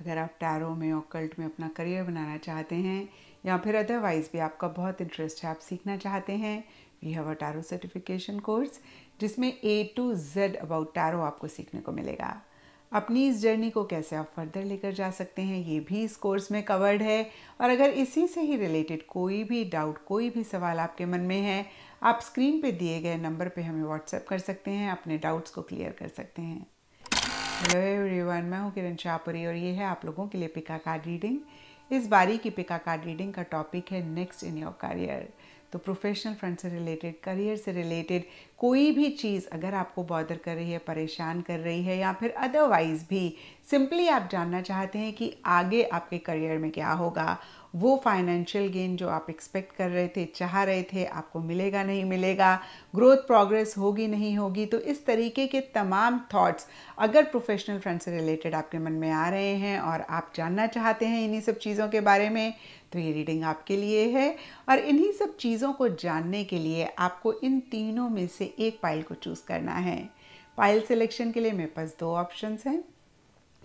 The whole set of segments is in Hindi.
अगर आप टैरो में कल्ट में अपना करियर बनाना चाहते हैं या फिर अदरवाइज़ भी आपका बहुत इंटरेस्ट है आप सीखना चाहते हैं we have a tarot certification course जिसमें A to Z about tarot आपको सीखने को मिलेगा अपनी इस जर्नी को कैसे आप फर्दर लेकर जा सकते हैं ये भी इस कोर्स में कवर्ड है और अगर इसी से ही रिलेटेड कोई भी डाउट कोई भी सवाल आपके मन में है आप स्क्रीन पे दिए गए नंबर पे हमें व्हाट्सएप कर सकते हैं अपने डाउट्स को क्लियर कर सकते हैं हेलो एवरीवन मैं हूँ किरण चापुरी और ये है आप लोगों के लिए पिका कार्ड रीडिंग इस बारी की पिका कार्ड रीडिंग का टॉपिक है नेक्स्ट इन योर करियर तो प्रोफेशनल फ्रंट से रिलेटेड करियर से रिलेटेड कोई भी चीज़ अगर आपको बॉदर कर रही है परेशान कर रही है या फिर अदरवाइज भी सिंपली आप जानना चाहते हैं कि आगे आपके करियर में क्या होगा वो फाइनेंशियल गेन जो आप एक्सपेक्ट कर रहे थे चाह रहे थे आपको मिलेगा नहीं मिलेगा ग्रोथ प्रोग्रेस होगी नहीं होगी तो इस तरीके के तमाम थॉट्स अगर प्रोफेशनल फ्रेंड से रिलेटेड आपके मन में आ रहे हैं और आप जानना चाहते हैं इन्हीं सब चीज़ों के बारे में तो ये रीडिंग आपके लिए है और इन्हीं सब चीज़ों को जानने के लिए आपको इन तीनों में से एक पाइल को चूज़ करना है पाइल सिलेक्शन के लिए मेरे पास दो ऑप्शंस हैं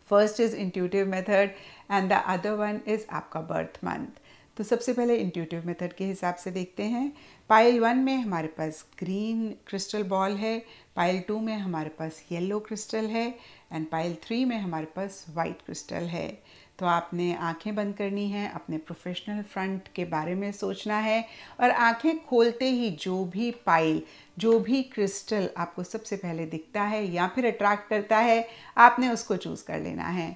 first is intuitive method and the other one is आपका बर्थ मंथ तो सबसे पहले इंट्यूटिव मेथड के हिसाब से देखते हैं पाइल वन में हमारे पास ग्रीन क्रिस्टल बॉल है पाइल टू में हमारे पास येलो क्रिस्टल है एंड पाइल थ्री में हमारे पास वाइट क्रिस्टल है तो आपने आंखें बंद करनी है अपने प्रोफेशनल फ्रंट के बारे में सोचना है और आंखें खोलते ही जो भी पाइल जो भी क्रिस्टल आपको सबसे पहले दिखता है या फिर अट्रैक्ट करता है आपने उसको चूज़ कर लेना है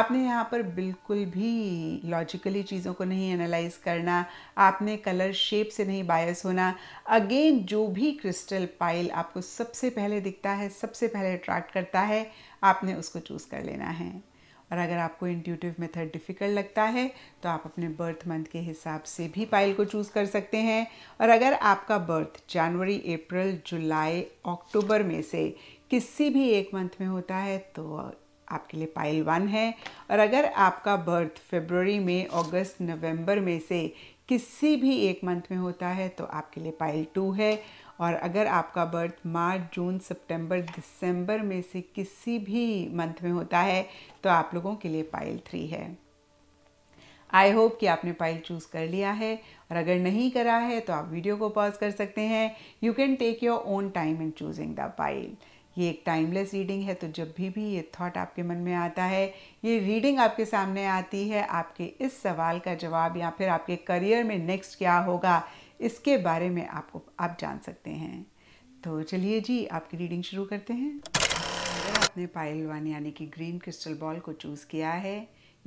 आपने यहाँ पर बिल्कुल भी लॉजिकली चीज़ों को नहीं एनालाइज करना आपने कलर शेप से नहीं बायस होना अगेन जो भी क्रिस्टल पाइल आपको सबसे पहले दिखता है सबसे पहले अट्रैक्ट करता है आपने उसको चूज़ कर लेना है और अगर आपको इंट्यूटिव मेथड डिफ़िकल्ट लगता है तो आप अपने बर्थ मंथ के हिसाब से भी पाइल को चूज़ कर सकते हैं और अगर आपका बर्थ जनवरी अप्रैल जुलाई अक्टूबर में से किसी भी एक मंथ में होता है तो आपके लिए पाइल वन है और अगर आपका बर्थ फेबररी में अगस्त नवंबर में से किसी भी एक मंथ में होता है तो आपके लिए पाइल टू है और अगर आपका बर्थ मार्च जून सितंबर दिसंबर में से किसी भी मंथ में होता है तो आप लोगों के लिए पाइल थ्री है आई होप कि आपने पाइल चूज़ कर लिया है और अगर नहीं करा है तो आप वीडियो को पॉज कर सकते हैं you can take your own time in choosing the pile ये एक टाइमलेस रीडिंग है तो जब भी भी ये थॉट आपके मन में आता है ये रीडिंग आपके सामने आती है आपके इस सवाल का जवाब या फिर आपके करियर में नेक्स्ट क्या होगा इसके बारे में आपको आप जान सकते हैं तो चलिए जी आपकी रीडिंग शुरू करते हैं अगर आपने पायल वन यानी कि ग्रीन क्रिस्टल बॉल को चूज़ किया है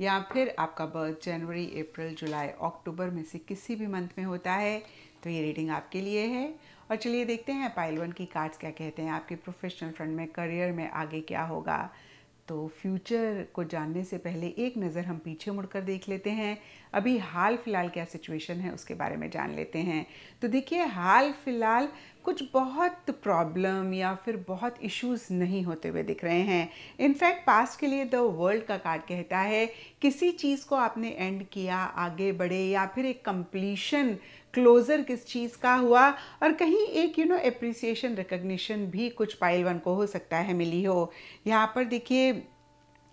या फिर आपका बर्थ जनवरी अप्रैल जुलाई अक्टूबर में से किसी भी मंथ में होता है तो ये रीडिंग आपके लिए है और चलिए देखते हैं पाइल वन की कार्ड्स क्या कहते हैं आपके प्रोफेशनल फ्रंट में करियर में आगे क्या होगा तो फ्यूचर को जानने से पहले एक नज़र हम पीछे मुड़कर देख लेते हैं अभी हाल फिलहाल क्या सिचुएशन है उसके बारे में जान लेते हैं तो देखिए हाल फिलहाल कुछ बहुत प्रॉब्लम या फिर बहुत इश्यूज नहीं होते हुए दिख रहे हैं इनफैक्ट पास्ट के लिए द वर्ल्ड का कार्ड कहता है किसी चीज़ को आपने एंड किया आगे बढ़े या फिर एक कंप्लीशन क्लोज़र किस चीज़ का हुआ और कहीं एक यू नो एप्रिसिएशन रिकग्निशन भी कुछ पाइल वन को हो सकता है मिली हो यहाँ पर देखिए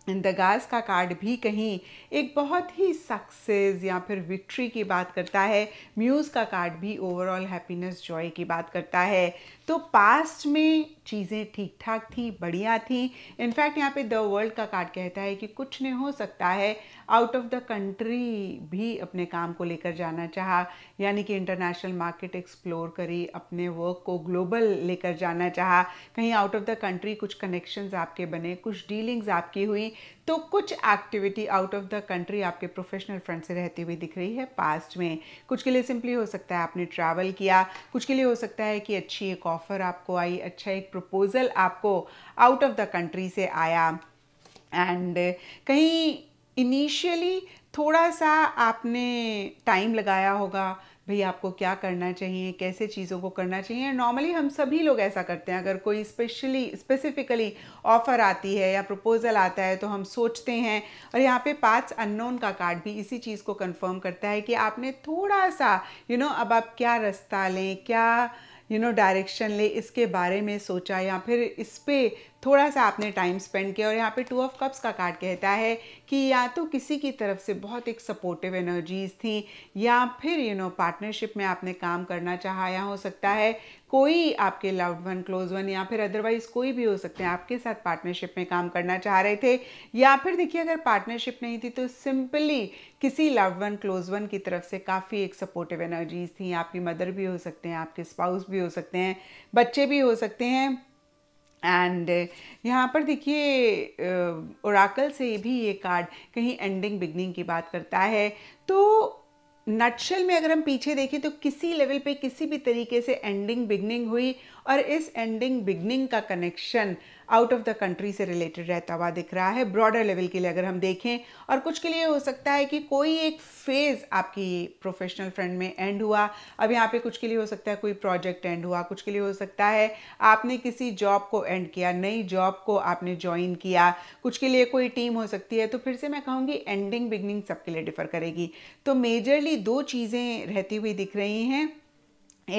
इंदगाज़ का कार्ड भी कहीं एक बहुत ही सक्सेस या फिर विक्ट्री की बात करता है म्यूज़ का कार्ड भी ओवरऑल हैप्पीनेस जॉय की बात करता है तो पास्ट में चीज़ें ठीक ठाक थी बढ़िया थी इनफैक्ट यहाँ पे द वर्ल्ड का कार्ड कहता है कि कुछ नहीं हो सकता है आउट ऑफ द कंट्री भी अपने काम को लेकर जाना चाहा यानी कि इंटरनेशनल मार्केट एक्सप्लोर करी अपने वर्क को ग्लोबल लेकर जाना चाहा कहीं आउट ऑफ द कंट्री कुछ कनेक्शंस आपके बने कुछ डीलिंग्स आपकी हुई तो कुछ activity out of the country आपके प्रोफेशनल फ्रेंड से रहती हुई दिख रही है पास्ट में कुछ के लिए सिंपली हो सकता है आपने ट्रैवल किया कुछ के लिए हो सकता है कि अच्छी एक ऑफ़र आपको आई अच्छा एक प्रपोज़ल आपको आउट ऑफ द कंट्री से आया एंड कहीं इनिशियली थोड़ा सा आपने टाइम लगाया होगा भाई आपको क्या करना चाहिए कैसे चीज़ों को करना चाहिए नॉर्मली हम सभी लोग ऐसा करते हैं अगर कोई स्पेशली स्पेसिफिकली ऑफ़र आती है या प्रपोज़ल आता है तो हम सोचते हैं और यहाँ पे पाँच अननोन का कार्ड भी इसी चीज़ को कंफर्म करता है कि आपने थोड़ा सा यू you नो know, अब आप क्या रास्ता लें क्या यू नो डायरेक्शन ले इसके बारे में सोचा या फिर इस पर थोड़ा सा आपने टाइम स्पेंड किया और यहाँ पे टू ऑफ कप्स का कार्ड कहता है कि या तो किसी की तरफ से बहुत एक सपोर्टिव एनर्जीज थी या फिर यू नो पार्टनरशिप में आपने काम करना चाहा या हो सकता है कोई आपके लव्ड वन क्लोज वन या फिर अदरवाइज़ कोई भी हो सकते हैं आपके साथ पार्टनरशिप में काम करना चाह रहे थे या फिर देखिए अगर पार्टनरशिप नहीं थी तो सिंपली किसी लव्ड वन क्लोज वन की तरफ से काफ़ी एक सपोर्टिव एनर्जीज थी आपकी मदर भी हो सकते हैं आपके स्पाउस भी हो सकते हैं बच्चे भी हो सकते हैं एंड uh, यहाँ पर देखिए ओराकल uh, से भी ये कार्ड कहीं एंडिंग बिगनिंग की बात करता है तो नटशल में अगर हम पीछे देखें तो किसी लेवल पे किसी भी तरीके से एंडिंग बिगनिंग हुई और इस एंडिंग बिगनिंग का connection out of the country से रिलेटेड रहता हुआ दिख रहा है ब्रॉडर लेवल के लिए अगर हम देखें और कुछ के लिए हो सकता है कि कोई एक फेज़ आपकी प्रोफेशनल फ्रेंड में एंड हुआ अब यहाँ पे कुछ के लिए हो सकता है कोई प्रोजेक्ट एंड हुआ कुछ के लिए हो सकता है आपने किसी जॉब को एंड किया नई जॉब को आपने ज्वाइन किया कुछ के लिए कोई टीम हो सकती है तो फिर से मैं कहूँगी एंडिंग बिगनिंग सबके लिए डिफ़र करेगी तो मेजरली दो चीज़ें रहती हुई दिख रही हैं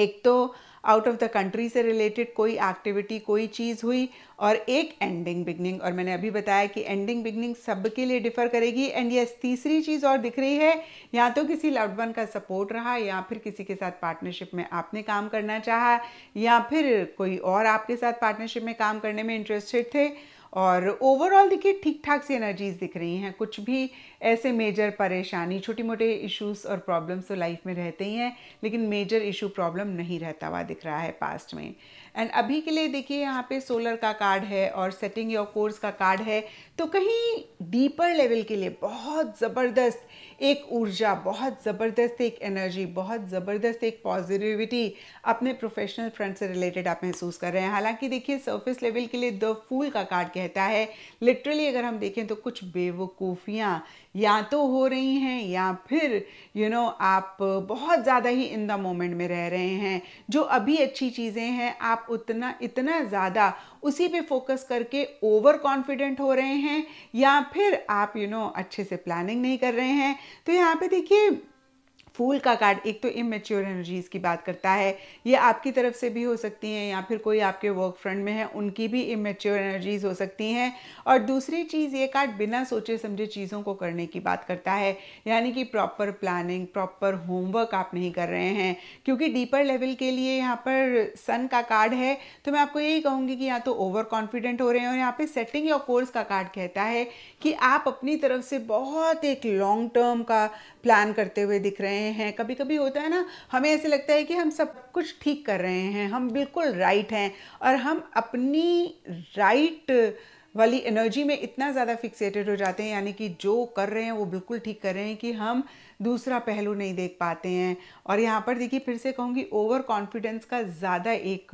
एक तो आउट ऑफ द कंट्री से रिलेटेड कोई एक्टिविटी कोई चीज़ हुई और एक एंडिंग बिगनिंग और मैंने अभी बताया कि एंडिंग बिगनिंग सबके लिए डिफ़र करेगी एंड यस तीसरी चीज़ और दिख रही है या तो किसी लव्ड वन का सपोर्ट रहा या फिर किसी के साथ पार्टनरशिप में आपने काम करना चाहा या फिर कोई और आपके साथ पार्टनरशिप में काम करने में इंटरेस्टेड थे और ओवरऑल देखिए ठीक ठाक सी एनर्जीज दिख रही हैं कुछ भी ऐसे मेजर परेशानी छोटे मोटे इश्यूज और प्रॉब्लम्स तो लाइफ में रहते ही हैं लेकिन मेजर इशू प्रॉब्लम नहीं रहता हुआ दिख रहा है पास्ट में एंड अभी के लिए देखिए यहाँ पे सोलर का कार्ड है और सेटिंग योर कोर्स का कार्ड है तो कहीं डीपर लेवल के लिए बहुत ज़बरदस्त एक ऊर्जा बहुत ज़बरदस्त एक एनर्जी बहुत ज़बरदस्त एक पॉजिटिविटी अपने प्रोफेशनल फ्रेंड से रिलेटेड आप महसूस कर रहे हैं हालांकि देखिए सर्फिस लेवल के लिए द फूल का कार्ड कहता है लिटरली अगर हम देखें तो कुछ बेवकूफ़ियाँ या तो हो रही हैं या फिर यू you नो know, आप बहुत ज़्यादा ही इन द मोमेंट में रह रहे हैं जो अभी अच्छी चीज़ें हैं आप उतना इतना ज़्यादा उसी पे फोकस करके ओवर कॉन्फिडेंट हो रहे हैं या फिर आप यू you नो know, अच्छे से प्लानिंग नहीं कर रहे हैं तो यहाँ पे देखिए फूल का कार्ड एक तो इमेच्योर एनर्जीज़ की बात करता है ये आपकी तरफ से भी हो सकती हैं या फिर कोई आपके वर्क फ्रंट में है उनकी भी इमेच्योर एनर्जीज़ हो सकती हैं और दूसरी चीज़ ये कार्ड बिना सोचे समझे चीज़ों को करने की बात करता है यानी कि प्रॉपर प्लानिंग प्रॉपर होमवर्क आप नहीं कर रहे हैं क्योंकि डीपर लेवल के लिए यहाँ पर सन का कार्ड है तो मैं आपको यही कहूँगी कि या तो ओवर कॉन्फिडेंट हो रहे हैं और यहाँ पे सेटिंग या कोर्स का कार्ड कहता है कि आप अपनी तरफ से बहुत एक लॉन्ग टर्म का प्लान करते हुए दिख रहे हैं रहे हैं कभी कभी होता है ना हमें ऐसे लगता है कि हम सब कुछ ठीक कर रहे हैं हम बिल्कुल राइट हैं और हम अपनी राइट वाली एनर्जी में इतना ज़्यादा फिक्सेटेड हो जाते हैं यानी कि जो कर रहे हैं वो बिल्कुल ठीक कर रहे हैं कि हम दूसरा पहलू नहीं देख पाते हैं और यहाँ पर देखिए फिर से कहूँगी ओवर कॉन्फिडेंस का ज़्यादा एक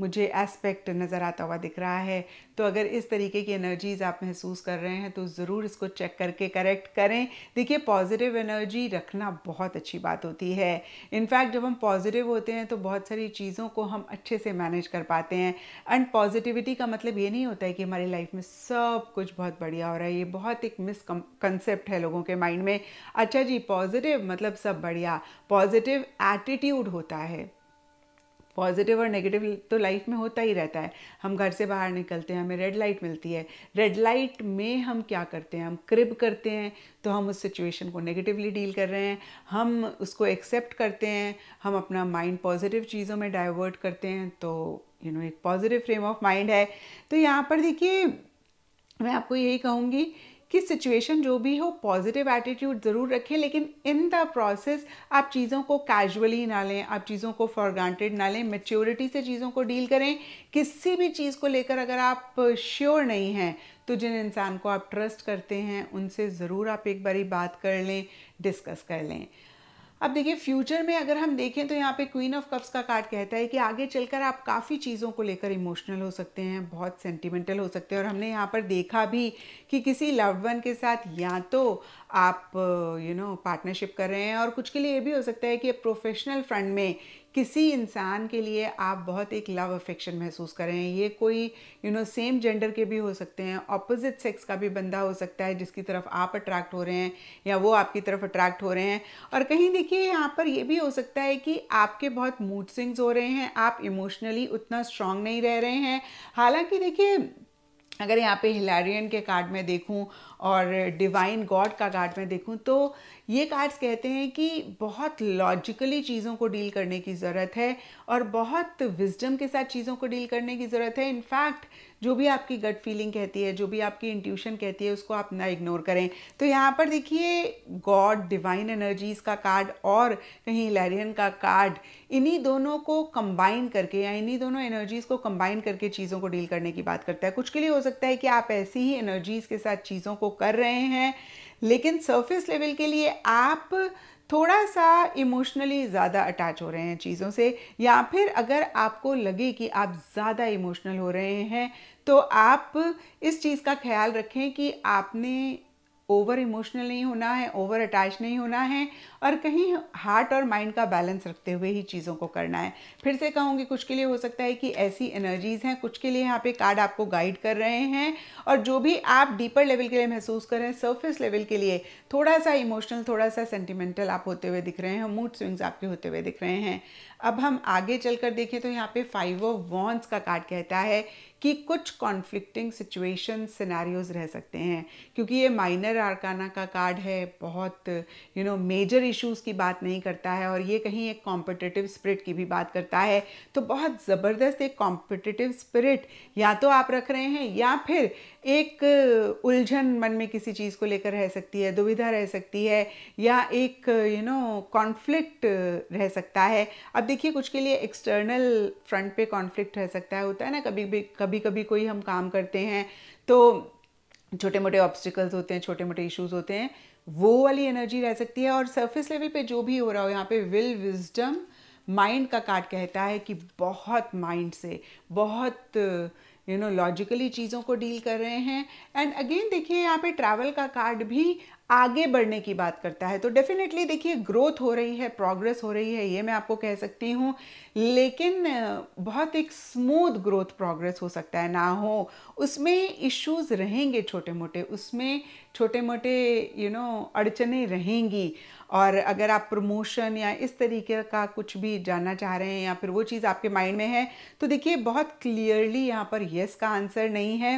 मुझे एस्पेक्ट नज़र आता हुआ दिख रहा है तो अगर इस तरीके की एनर्जीज़ आप महसूस कर रहे हैं तो ज़रूर इसको चेक करके करेक्ट करें देखिए पॉजिटिव एनर्जी रखना बहुत अच्छी बात होती है इनफैक्ट जब हम पॉजिटिव होते हैं तो बहुत सारी चीज़ों को हम अच्छे से मैनेज कर पाते हैं एंड पॉजिटिविटी का मतलब ये नहीं होता है कि हमारी लाइफ में सब कुछ बहुत बढ़िया हो रहा है ये बहुत एक मिसकंसेप्ट है लोगों के माइंड में अच्छा जी पॉजिटिव मतलब सब बढ़िया पॉजिटिव एटीट्यूड होता है पॉजिटिव और नेगेटिव तो लाइफ में होता ही रहता है हम घर से बाहर निकलते हैं हमें रेड लाइट मिलती है रेड लाइट में हम क्या करते हैं हम क्रिब करते हैं तो हम उस सिचुएशन को नेगेटिवली डील कर रहे हैं हम उसको एक्सेप्ट करते हैं हम अपना माइंड पॉजिटिव चीज़ों में डाइवर्ट करते हैं तो यू नो एक पॉजिटिव फ्रेम ऑफ माइंड है तो यहाँ पर देखिए मैं आपको यही कहूँगी कि सिचुएशन जो भी हो पॉजिटिव एटीट्यूड ज़रूर रखें लेकिन इन द प्रोसेस आप चीज़ों को कैजुअली ना लें आप चीज़ों को फॉर ग्रांटेड ना लें मेच्योरिटी से चीज़ों को डील करें किसी भी चीज़ को लेकर अगर आप श्योर नहीं हैं तो जिन इंसान को आप ट्रस्ट करते हैं उनसे ज़रूर आप एक बारी बात कर लें डिस्कस कर लें अब देखिए फ्यूचर में अगर हम देखें तो यहाँ पे क्वीन ऑफ कप्स का कार्ड कहता है कि आगे चलकर आप काफ़ी चीज़ों को लेकर इमोशनल हो सकते हैं बहुत सेंटिमेंटल हो सकते हैं और हमने यहाँ पर देखा भी कि किसी लव्ड वन के साथ या तो आप यू नो पार्टनरशिप कर रहे हैं और कुछ के लिए ये भी हो सकता है कि प्रोफेशनल फ्रंट में किसी इंसान के लिए आप बहुत एक लव अफेक्शन महसूस करें ये कोई यू नो सेम जेंडर के भी हो सकते हैं ऑपोजिट सेक्स का भी बंदा हो सकता है जिसकी तरफ आप अट्रैक्ट हो रहे हैं या वो आपकी तरफ अट्रैक्ट हो रहे हैं और कहीं देखिए यहाँ पर ये भी हो सकता है कि आपके बहुत मूड स्विंग्स हो रहे हैं आप इमोशनली उतना स्ट्रांग नहीं रह रहे हैं हालांकि देखिए अगर यहाँ पे हिलारियन के कार्ड में देखूं और डिवाइन गॉड का कार्ड में देखूं तो ये कार्ड्स कहते हैं कि बहुत लॉजिकली चीज़ों को डील करने की ज़रूरत है और बहुत विजडम के साथ चीज़ों को डील करने की ज़रूरत है इनफैक्ट जो भी आपकी गट फीलिंग कहती है जो भी आपकी इंट्यूशन कहती है उसको आप ना इग्नोर करें तो यहाँ पर देखिए गॉड डिवाइन एनर्जीज़ का कार्ड और कहीं लैरियन का कार्ड इन्हीं दोनों को कंबाइन करके या इन्हीं दोनों एनर्जीज़ को कंबाइन करके चीज़ों को डील करने की बात करता है कुछ के लिए हो सकता है कि आप ऐसी ही एनर्जीज़ के साथ चीज़ों को कर रहे हैं लेकिन सरफेस लेवल के लिए आप थोड़ा सा इमोशनली ज़्यादा अटैच हो रहे हैं चीज़ों से या फिर अगर आपको लगे कि आप ज़्यादा इमोशनल हो रहे हैं तो आप इस चीज़ का ख्याल रखें कि आपने ओवर इमोशनल नहीं होना है ओवर अटैच नहीं होना है और कहीं हार्ट और माइंड का बैलेंस रखते हुए ही चीज़ों को करना है फिर से कहूँगी कुछ के लिए हो सकता है कि ऐसी एनर्जीज़ हैं कुछ के लिए यहाँ पे कार्ड आपको गाइड कर रहे हैं और जो भी आप डीपर लेवल के लिए महसूस कर रहे हैं सर्फेस लेवल के लिए थोड़ा सा इमोशनल थोड़ा सा सेंटिमेंटल आप होते हुए दिख रहे हैं मूड स्विंग्स आपके होते हुए दिख रहे हैं अब हम आगे चल देखें तो यहाँ पे फाइव ऑफ वॉन्स का कार्ड कहता है कि कुछ कॉन्फ्लिक्टिंग सिचुएशन सिनेरियोज रह सकते हैं क्योंकि ये माइनर आरकाना का कार्ड है बहुत यू नो मेजर इश्यूज़ की बात नहीं करता है और ये कहीं एक कॉम्पिटिटिव स्पिरिट की भी बात करता है तो बहुत ज़बरदस्त एक कॉम्पिटिटिव स्पिरिट या तो आप रख रहे हैं या फिर एक उलझन मन में किसी चीज़ को लेकर रह सकती है दुविधा रह सकती है या एक यू नो कॉन्फ्लिक्ट रह सकता है अब देखिए कुछ के लिए एक्सटर्नल फ्रंट पे कॉन्फ्लिक्ट रह सकता है होता है ना कभी भी कभी कभी कोई हम काम करते हैं तो छोटे मोटे ऑब्स्टिकल्स होते हैं छोटे मोटे इश्यूज होते हैं वो वाली एनर्जी रह सकती है और सरफेस लेवल पे जो भी हो रहा हो यहाँ पे विल विजडम माइंड का कार्ड कहता है कि बहुत माइंड से बहुत यू नो लॉजिकली चीज़ों को डील कर रहे हैं एंड अगेन देखिए यहाँ पे ट्रैवल का कार्ड भी आगे बढ़ने की बात करता है तो डेफिनेटली देखिए ग्रोथ हो रही है प्रोग्रेस हो रही है ये मैं आपको कह सकती हूँ लेकिन बहुत एक स्मूथ ग्रोथ प्रोग्रेस हो सकता है ना हो उसमें इश्यूज रहेंगे छोटे मोटे उसमें छोटे मोटे यू नो अड़चने रहेंगी और अगर आप प्रमोशन या इस तरीके का कुछ भी जानना चाह रहे हैं या फिर वो चीज़ आपके माइंड में है तो देखिए बहुत क्लियरली यहाँ पर येस का आंसर नहीं है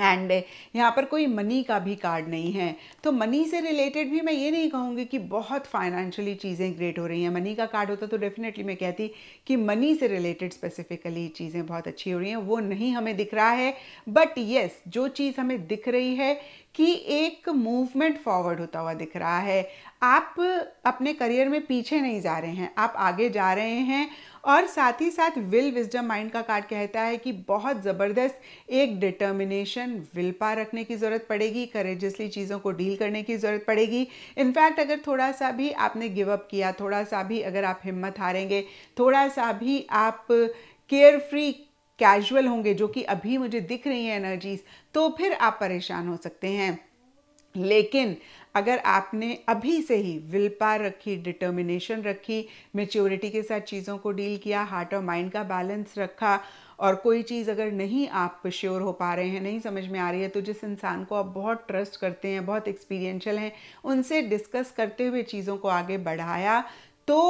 एंड uh, यहाँ पर कोई मनी का भी कार्ड नहीं है तो मनी से रिलेटेड भी मैं ये नहीं कहूँगी कि बहुत फाइनेंशियली चीज़ें ग्रेट हो रही हैं मनी का कार्ड होता तो डेफिनेटली मैं कहती कि मनी से रिलेटेड स्पेसिफिकली चीज़ें बहुत अच्छी हो रही हैं वो नहीं हमें दिख रहा है बट येस जो चीज़ हमें दिख रही है कि एक मूवमेंट फॉरवर्ड होता हुआ दिख रहा है आप अपने करियर में पीछे नहीं जा रहे हैं आप आगे जा रहे हैं और साथ ही साथ विल विजडम माइंड का कार्ड कहता है कि बहुत ज़बरदस्त एक डिटर्मिनेशन विल पा रखने की ज़रूरत पड़ेगी करेजसली चीज़ों को डील करने की ज़रूरत पड़ेगी इनफैक्ट अगर थोड़ा सा भी आपने गिव अप किया थोड़ा सा भी अगर आप हिम्मत हारेंगे थोड़ा सा भी आप केयर फ्री कैजुअल होंगे जो कि अभी मुझे दिख रही हैं एनर्जीज तो फिर आप परेशान हो सकते हैं लेकिन अगर आपने अभी से ही विल पार रखी डिटर्मिनेशन रखी मेच्योरिटी के साथ चीज़ों को डील किया हार्ट और माइंड का बैलेंस रखा और कोई चीज़ अगर नहीं आप श्योर हो पा रहे हैं नहीं समझ में आ रही है तो जिस इंसान को आप बहुत ट्रस्ट करते हैं बहुत एक्सपीरियंशियल हैं उनसे डिस्कस करते हुए चीज़ों को आगे बढ़ाया तो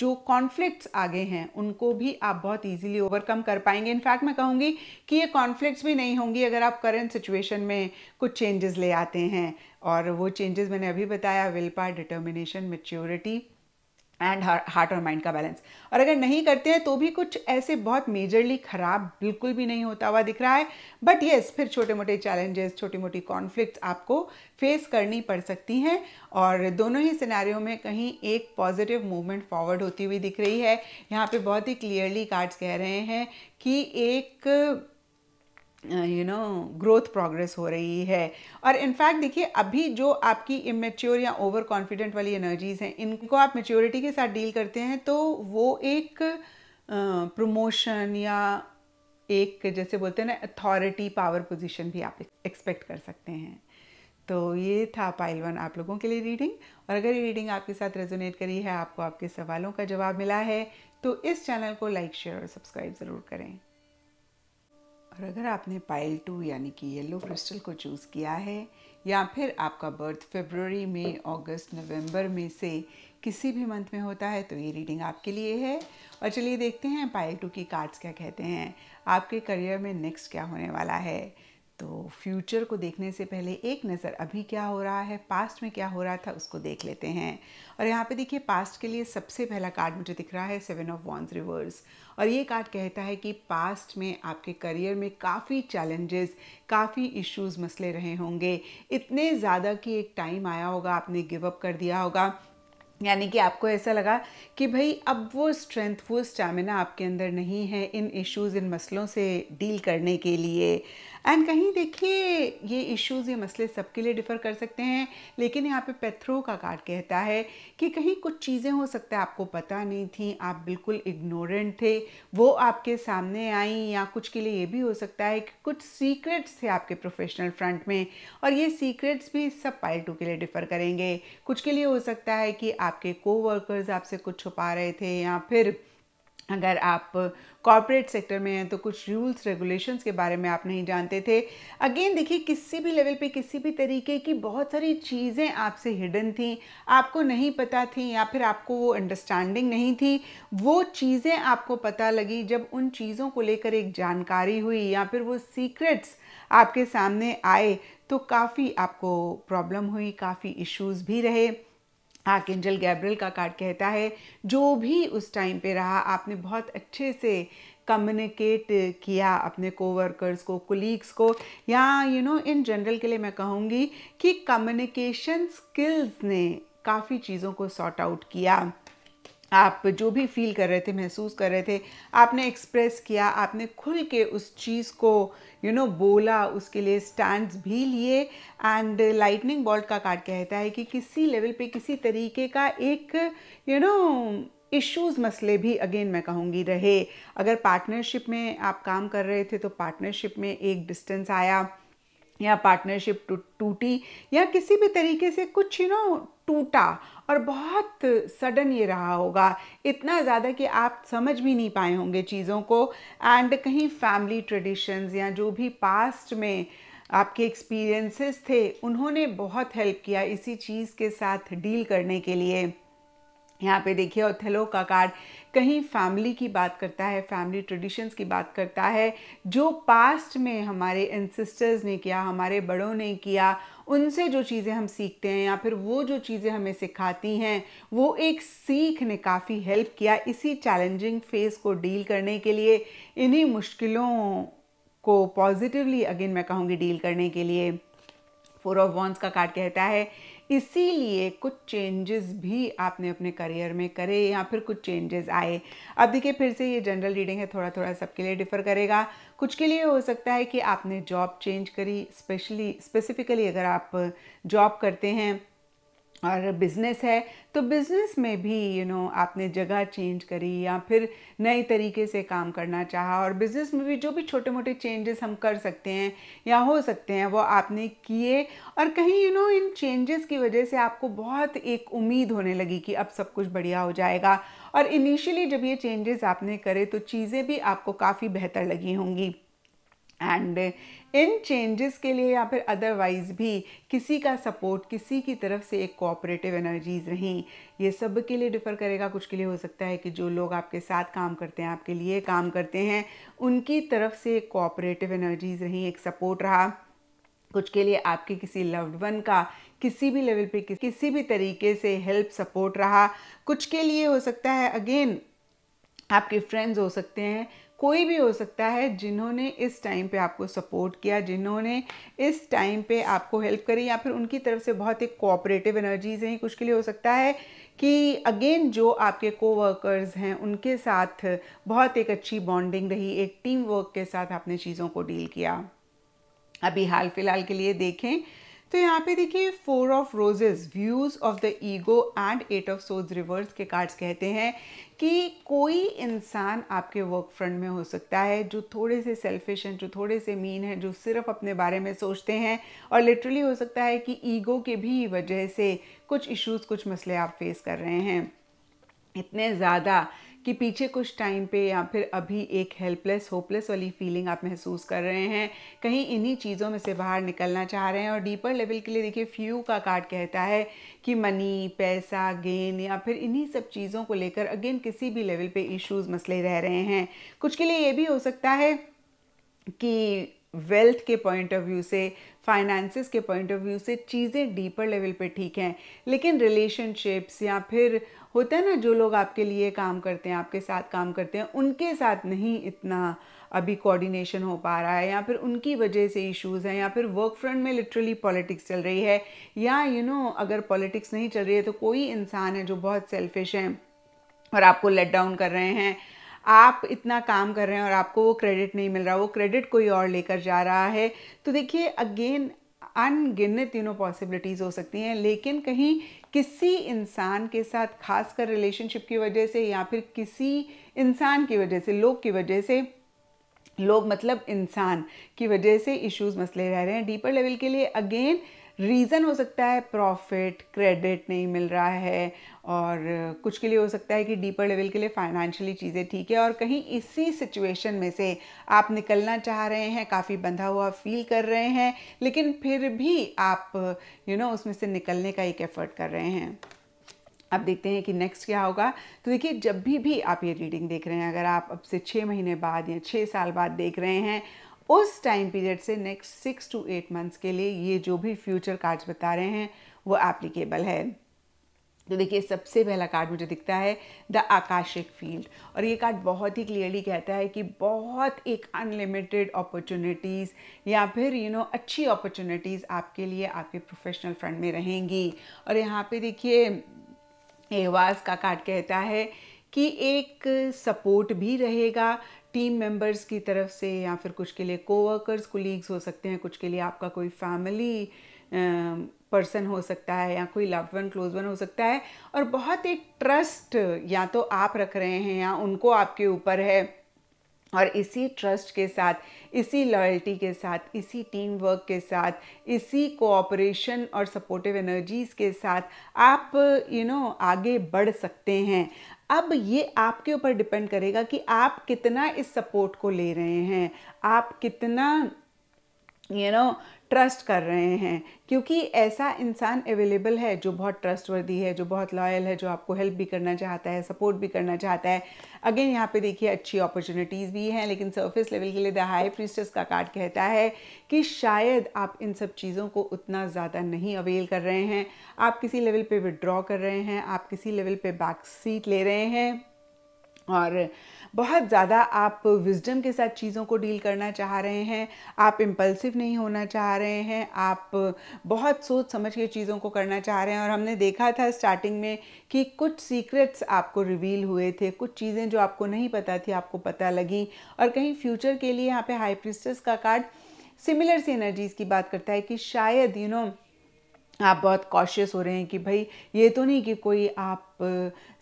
जो कॉन्फ्लिक्ट्स आगे हैं उनको भी आप बहुत इजीली ओवरकम कर पाएंगे इनफैक्ट मैं कहूँगी कि ये कॉन्फ्लिक्ट्स भी नहीं होंगी अगर आप करंट सिचुएशन में कुछ चेंजेस ले आते हैं और वो चेंजेस मैंने अभी बताया will power determination maturity and heart और माइंड का बैलेंस और अगर नहीं करते हैं तो भी कुछ ऐसे बहुत मेजरली ख़राब बिल्कुल भी नहीं होता हुआ दिख रहा है बट येस yes, फिर छोटे मोटे चैलेंजेस छोटी मोटी कॉन्फ्लिक्ट आपको फेस करनी पड़ सकती हैं और दोनों ही सिनेरियो में कहीं एक पॉजिटिव मूवमेंट फॉरवर्ड होती हुई दिख रही है यहाँ पे बहुत ही क्लियरली कार्ड्स कह रहे हैं कि एक यू नो ग्रोथ प्रोग्रेस हो रही है और इनफैक्ट देखिए अभी जो आपकी इमेच्योर या ओवर कॉन्फिडेंट वाली एनर्जीज हैं इनको आप मेच्योरिटी के साथ डील करते हैं तो वो एक प्रमोशन uh, या एक जैसे बोलते हैं ना अथॉरिटी पावर पोजीशन भी आप एक्सपेक्ट कर सकते हैं तो ये था पाइल वन आप लोगों के लिए रीडिंग और अगर ये रीडिंग आपके साथ रेजोनेट करी है आपको आपके सवालों का जवाब मिला है तो इस चैनल को लाइक शेयर और सब्सक्राइब ज़रूर करें और अगर आपने पाइल टू यानी कि येलो क्रिस्टल को चूज़ किया है या फिर आपका बर्थ फेबररी में अगस्त नवंबर में से किसी भी मंथ में होता है तो ये रीडिंग आपके लिए है और चलिए देखते हैं पाइल टू की कार्ड्स क्या कहते हैं आपके करियर में नेक्स्ट क्या होने वाला है तो फ्यूचर को देखने से पहले एक नज़र अभी क्या हो रहा है पास्ट में क्या हो रहा था उसको देख लेते हैं और यहाँ पे देखिए पास्ट के लिए सबसे पहला कार्ड मुझे दिख रहा है सेवन ऑफ वॉन्स रिवर्स और ये कार्ड कहता है कि पास्ट में आपके करियर में काफ़ी चैलेंजेस काफ़ी इश्यूज मसले रहे होंगे इतने ज़्यादा कि एक टाइम आया होगा आपने गिव अप कर दिया होगा यानी कि आपको ऐसा लगा कि भाई अब वो स्ट्रेंथ वो स्टैमिना आपके अंदर नहीं है इन इश्यूज़ इन मसलों से डील करने के लिए एंड कहीं देखिए ये इश्यूज ये मसले सबके लिए डिफ़र कर सकते हैं लेकिन यहाँ पे पैथ्रो का कार्ड कहता है कि कहीं कुछ चीज़ें हो सकता है आपको पता नहीं थी आप बिल्कुल इग्नोरेंट थे वो आपके सामने आई या कुछ के लिए ये भी हो सकता है कि कुछ सीक्रेट्स थे आपके प्रोफेशनल फ्रंट में और ये सीक्रेट्स भी सब पाइल के लिए डिफ़र करेंगे कुछ के लिए हो सकता है कि आपके कोवर्कर्स आपसे कुछ छुपा रहे थे या फिर अगर आप कॉरपोरेट सेक्टर में हैं तो कुछ रूल्स रेगुलेशंस के बारे में आप नहीं जानते थे अगेन देखिए किसी भी लेवल पे किसी भी तरीके की बहुत सारी चीज़ें आपसे हिडन थी आपको नहीं पता थी या फिर आपको वो अंडरस्टैंडिंग नहीं थी वो चीज़ें आपको पता लगी जब उन चीज़ों को लेकर एक जानकारी हुई या फिर वो सीक्रेट्स आपके सामने आए तो काफ़ी आपको प्रॉब्लम हुई काफ़ी इश्यूज़ भी रहे आर्केंजल गैब्रियल का कार्ड कहता है जो भी उस टाइम पे रहा आपने बहुत अच्छे से कम्युनिकेट किया अपने कोवर्कर्स को कोलीग्स को या यू नो इन जनरल के लिए मैं कहूँगी कि कम्युनिकेशन स्किल्स ने काफ़ी चीज़ों को सॉर्ट आउट किया आप जो भी फील कर रहे थे महसूस कर रहे थे आपने एक्सप्रेस किया आपने खुल के उस चीज़ को यू you नो know, बोला उसके लिए स्टैंड भी लिए एंड लाइटनिंग बॉल्ट का कार्ड कहता है कि किसी लेवल पे किसी तरीके का एक you you know know, issues मसले भी अगेन मैं कहूँगी रहे अगर पार्टनरशिप में आप काम कर रहे थे तो पार्टनरशिप में एक डिस्टेंस आया या पार्टनरशिप टूटी या किसी भी तरीके से कुछ यू नो टूटा और बहुत सडन ये रहा होगा इतना ज़्यादा कि आप समझ भी नहीं पाए होंगे चीज़ों को एंड कहीं फैमिली ट्रेडिशंस या जो भी पास्ट में आपके एक्सपीरियंसेस थे उन्होंने बहुत हेल्प किया इसी चीज़ के साथ डील करने के लिए यहाँ पे देखिए ओथेलो का कार्ड कहीं फैमिली की बात करता है फैमिली ट्रेडिशंस की बात करता है जो पास्ट में हमारे एनसिस्टर्स ने किया हमारे बड़ों ने किया उनसे जो चीज़ें हम सीखते हैं या फिर वो जो चीज़ें हमें सिखाती हैं वो एक सीख ने काफ़ी हेल्प किया इसी चैलेंजिंग फेज़ को डील करने के लिए इन्हीं मुश्किलों को पॉजिटिवली अगेन मैं कहूँगी डील करने के लिए फोर ऑफ वॉन्स का कार्ड कहता है इसीलिए कुछ चेंजेस भी आपने अपने करियर में करे या फिर कुछ चेंजेस आए अब देखिए फिर से ये जनरल रीडिंग है थोड़ा थोड़ा सबके लिए डिफ़र करेगा कुछ के लिए हो सकता है कि आपने जॉब चेंज करी स्पेशली स्पेसिफिकली अगर आप जॉब करते हैं और बिज़नेस है तो बिज़नेस में भी यू you नो know, आपने जगह चेंज करी या फिर नए तरीके से काम करना चाहा और बिज़नेस में भी जो भी छोटे मोटे चेंजेस हम कर सकते हैं या हो सकते हैं वो आपने किए और कहीं यू you नो know, इन चेंजेस की वजह से आपको बहुत एक उम्मीद होने लगी कि अब सब कुछ बढ़िया हो जाएगा और इनिशियली जब ये चेंजेस आपने करे तो चीज़ें भी आपको काफ़ी बेहतर लगी होंगी एंड इन चेंजेस के लिए या फिर अदरवाइज़ भी किसी का सपोर्ट किसी की तरफ से एक कोऑपरेटिव एनर्जीज रहें ये सब के लिए डिफ़र करेगा कुछ के लिए हो सकता है कि जो लोग आपके साथ काम करते हैं आपके लिए काम करते हैं उनकी तरफ से एक कोऑपरेटिव एनर्जीज रहें एक सपोर्ट रहा कुछ के लिए आपके किसी लव्ड वन का किसी भी लेवल पे किसी भी तरीके से हेल्प सपोर्ट रहा कुछ के लिए हो सकता है अगेन आपके फ्रेंड्स हो सकते हैं कोई भी हो सकता है जिन्होंने इस टाइम पे आपको सपोर्ट किया जिन्होंने इस टाइम पे आपको हेल्प करी या फिर उनकी तरफ से बहुत ही कोऑपरेटिव एनर्जीज हैं कुछ के लिए हो सकता है कि अगेन जो आपके कोवर्कर्स हैं उनके साथ बहुत एक अच्छी बॉन्डिंग रही एक टीम वर्क के साथ आपने चीज़ों को डील किया अभी हाल फिलहाल के लिए देखें तो यहाँ पे देखिए four of roses views of the ego and eight of सोज रिवर्स के कार्ड्स कहते हैं कि कोई इंसान आपके वर्क फ्रंट में हो सकता है जो थोड़े से सेल्फिश हैं जो थोड़े से मीन हैं जो सिर्फ अपने बारे में सोचते हैं और लिटरली हो सकता है कि ईगो के भी वजह से कुछ इश्यूज कुछ मसले आप फेस कर रहे हैं इतने ज़्यादा कि पीछे कुछ टाइम पे या फिर अभी एक हेल्पलेस होपलेस वाली फीलिंग आप महसूस कर रहे हैं कहीं इन्हीं चीज़ों में से बाहर निकलना चाह रहे हैं और डीपर लेवल के लिए देखिए फ्यू का कार्ड कहता है कि मनी पैसा गेन या फिर इन्हीं सब चीज़ों को लेकर अगेन किसी भी लेवल पे इश्यूज मसले रह रहे हैं कुछ के लिए ये भी हो सकता है कि वेल्थ के पॉइंट ऑफ व्यू से फाइनेंसिस के पॉइंट ऑफ व्यू से चीज़ें डीपर लेवल पे ठीक हैं लेकिन रिलेशनशिप्स या फिर होता है ना जो लोग आपके लिए काम करते हैं आपके साथ काम करते हैं उनके साथ नहीं इतना अभी कोऑर्डिनेशन हो पा रहा है या फिर उनकी वजह से इश्यूज हैं या फिर वर्क फ्रंट में लिटरली पॉलिटिक्स चल रही है या यू you नो know, अगर पॉलिटिक्स नहीं चल रही है तो कोई इंसान है जो बहुत सेल्फिश है और आपको लेट डाउन कर रहे हैं आप इतना काम कर रहे हैं और आपको वो क्रेडिट नहीं मिल रहा वो क्रेडिट कोई और लेकर जा रहा है तो देखिए अगेन अनगिनत यू नो पॉसिबिलिटीज़ हो सकती हैं लेकिन कहीं किसी इंसान के साथ खासकर रिलेशनशिप की वजह से या फिर किसी इंसान की वजह से लोग की वजह से लोग मतलब इंसान की वजह से इश्यूज मसले रह रहे हैं डीपर लेवल के लिए अगेन रीज़न हो सकता है प्रॉफिट क्रेडिट नहीं मिल रहा है और कुछ के लिए हो सकता है कि डीपर लेवल के लिए फाइनेंशियली चीज़ें ठीक है और कहीं इसी सिचुएशन में से आप निकलना चाह रहे हैं काफ़ी बंधा हुआ फील कर रहे हैं लेकिन फिर भी आप यू you नो know, उसमें से निकलने का एक एफर्ट कर रहे हैं अब देखते हैं कि नेक्स्ट क्या होगा तो देखिए जब भी भी आप ये रीडिंग देख रहे हैं अगर आप अब से छः महीने बाद या छः साल बाद देख रहे हैं उस टाइम पीरियड से next six to eight months के लिए ये जो भी फ्यूचर कार्ड्स बता रहे हैं वो एप्लीकेबल है तो देखिए सबसे पहला कार्ड मुझे दिखता है द आकाशिक फील्ड और ये कार्ड बहुत ही क्लियरली कहता है कि बहुत एक अनलिमिटेड अपॉर्चुनिटीज़ या फिर यू you नो know, अच्छी अपॉर्चुनिटीज़ आपके लिए आपके प्रोफेशनल फ्रंट में रहेंगी और यहाँ पे देखिए एहवास का कार्ड कहता है कि एक सपोर्ट भी रहेगा टीम मेंबर्स की तरफ से या फिर कुछ के लिए कोवर्कर्स कुलीग्स हो सकते हैं कुछ के लिए आपका कोई फैमिली पर्सन हो सकता है या कोई लव वन क्लोज वन हो सकता है और बहुत एक ट्रस्ट या तो आप रख रहे हैं या उनको आपके ऊपर है और इसी ट्रस्ट के साथ इसी लॉयल्टी के साथ इसी टीम वर्क के साथ इसी कोऑपरेशन और सपोर्टिव एनर्जीज़ के साथ आप यू you नो know, आगे बढ़ सकते हैं अब ये आपके ऊपर डिपेंड करेगा कि आप कितना इस सपोर्ट को ले रहे हैं आप कितना यू नो ट्रस्ट कर रहे हैं क्योंकि ऐसा इंसान अवेलेबल है जो बहुत ट्रस्ट वर्दी है जो बहुत लॉयल है जो आपको हेल्प भी करना चाहता है सपोर्ट भी करना चाहता है अगेन यहाँ पे देखिए अच्छी अपॉर्चुनिटीज़ भी हैं लेकिन सरफेस लेवल के लिए द हाई प्रीस्टस का कार्ड कहता है कि शायद आप इन सब चीज़ों को उतना ज़्यादा नहीं अवेल कर रहे हैं आप किसी लेवल पर विड्रॉ कर रहे हैं आप किसी लेवल पर बैक सीट ले रहे हैं और बहुत ज़्यादा आप विजडम के साथ चीज़ों को डील करना चाह रहे हैं आप इम्पल्सिव नहीं होना चाह रहे हैं आप बहुत सोच समझ के चीज़ों को करना चाह रहे हैं और हमने देखा था स्टार्टिंग में कि कुछ सीक्रेट्स आपको रिवील हुए थे कुछ चीज़ें जो आपको नहीं पता थी आपको पता लगी और कहीं फ्यूचर के लिए यहाँ पे हाई प्रिस्टस का कार्ड सिमिलर सी एनर्जीज़ की बात करता है कि शायद यू you नो know, आप बहुत कॉशियस हो रहे हैं कि भाई ये तो नहीं कि कोई आप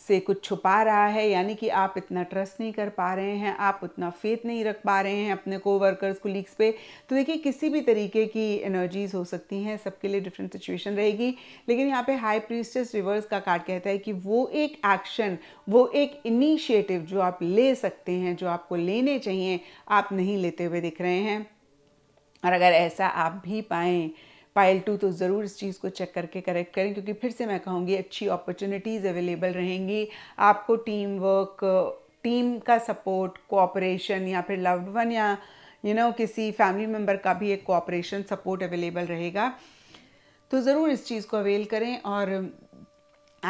से कुछ छुपा रहा है यानी कि आप इतना ट्रस्ट नहीं कर पा रहे हैं आप उतना फेथ नहीं रख पा रहे हैं अपने को वर्कर्स कोलीग्स पे तो देखिए किसी भी तरीके की एनर्जीज हो सकती हैं सबके लिए डिफरेंट सिचुएशन रहेगी लेकिन यहाँ पे हाई प्रीस्टेस रिवर्स का कार्ड कहता है कि वो एक एक्शन वो एक इनिशिएटिव जो आप ले सकते हैं जो आपको लेने चाहिए आप नहीं लेते हुए दिख रहे हैं और अगर ऐसा आप भी पाएँ फाइल टू तो ज़रूर इस चीज़ को चेक करके करेक्ट करें क्योंकि फिर से मैं कहूँगी अच्छी अपॉर्चुनिटीज़ अवेलेबल रहेंगी आपको टीम वर्क टीम का सपोर्ट कोऑपरेशन या फिर लव्ड वन या यू you नो know, किसी फैमिली मेम्बर का भी एक कोऑपरेशन सपोर्ट अवेलेबल रहेगा तो ज़रूर इस चीज़ को अवेल करें और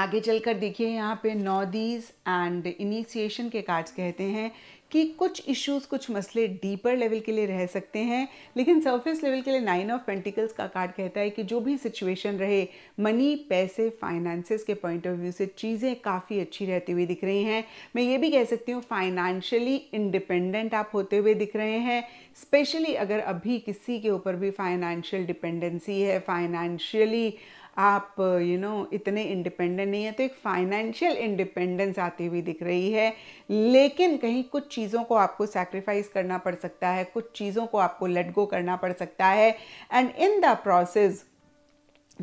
आगे चलकर देखिए यहाँ पे नौदीज एंड इनिशिएशन के कार्ड्स कहते हैं कि कुछ इश्यूज कुछ मसले डीपर लेवल के लिए रह सकते हैं लेकिन सरफेस लेवल के लिए नाइन ऑफ पेंटिकल्स का कार्ड कहता है कि जो भी सिचुएशन रहे मनी पैसे फाइनेंसेस के पॉइंट ऑफ व्यू से चीज़ें काफ़ी अच्छी रहती हुई दिख रही हैं मैं ये भी कह सकती हूँ फाइनेंशियली इंडिपेंडेंट आप होते हुए दिख रहे हैं स्पेशली अगर अभी किसी के ऊपर भी फाइनेंशियल डिपेंडेंसी है फाइनेंशियली आप यू you नो know, इतने इंडिपेंडेंट नहीं है तो एक फाइनेंशियल इंडिपेंडेंस आती हुई दिख रही है लेकिन कहीं कुछ चीज़ों को आपको सेक्रीफाइस करना पड़ सकता है कुछ चीज़ों को आपको लेट गो करना पड़ सकता है एंड इन द प्रोसेस